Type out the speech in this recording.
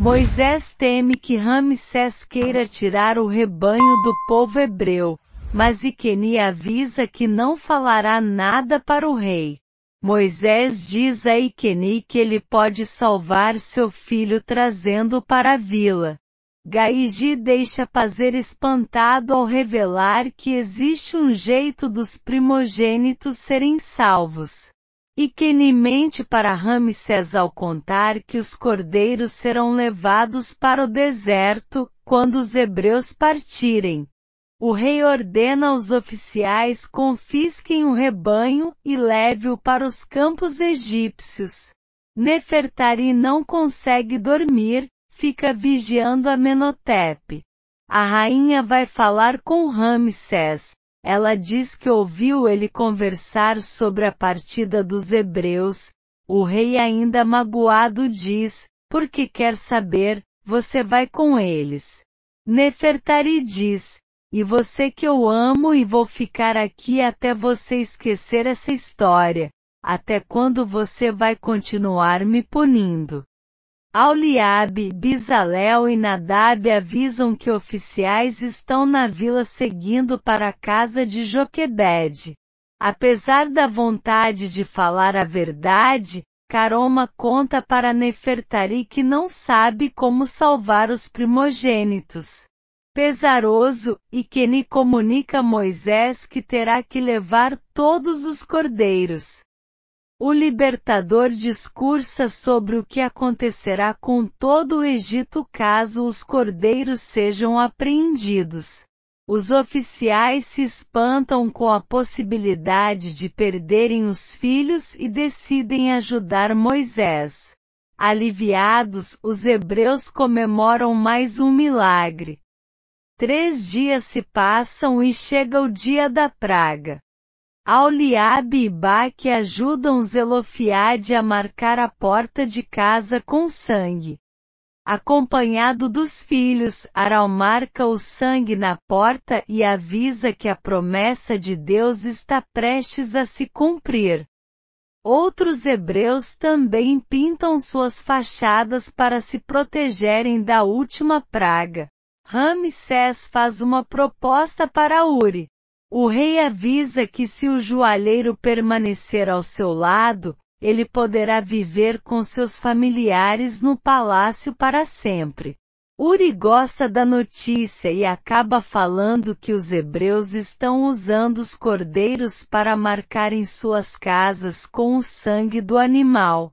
Moisés teme que Ramsés queira tirar o rebanho do povo hebreu, mas Iqueni avisa que não falará nada para o rei. Moisés diz a Iqueni que ele pode salvar seu filho trazendo para a vila. Gaiji deixa Pazer espantado ao revelar que existe um jeito dos primogênitos serem salvos. E Quene mente para Ramsés ao contar que os cordeiros serão levados para o deserto, quando os hebreus partirem. O rei ordena aos oficiais confisquem o rebanho e leve-o para os campos egípcios. Nefertari não consegue dormir, fica vigiando a Menotep. A rainha vai falar com Ramsés, ela diz que ouviu ele conversar sobre a partida dos hebreus. O rei, ainda magoado, diz: Porque quer saber, você vai com eles. Nefertari diz: E você que eu amo e vou ficar aqui até você esquecer essa história. Até quando você vai continuar me punindo? Auliabe, Bisalel e Nadab avisam que oficiais estão na vila seguindo para a casa de Joquebed. Apesar da vontade de falar a verdade, Caroma conta para Nefertari que não sabe como salvar os primogênitos. Pesaroso, Ikeni comunica a Moisés que terá que levar todos os cordeiros. O libertador discursa sobre o que acontecerá com todo o Egito caso os cordeiros sejam apreendidos. Os oficiais se espantam com a possibilidade de perderem os filhos e decidem ajudar Moisés. Aliviados, os hebreus comemoram mais um milagre. Três dias se passam e chega o dia da praga. Auliab e Baque ajudam Zelofiade a marcar a porta de casa com sangue. Acompanhado dos filhos, Aral marca o sangue na porta e avisa que a promessa de Deus está prestes a se cumprir. Outros hebreus também pintam suas fachadas para se protegerem da última praga. Ramsés faz uma proposta para Uri. O rei avisa que se o joalheiro permanecer ao seu lado, ele poderá viver com seus familiares no palácio para sempre. Uri gosta da notícia e acaba falando que os hebreus estão usando os cordeiros para marcarem suas casas com o sangue do animal.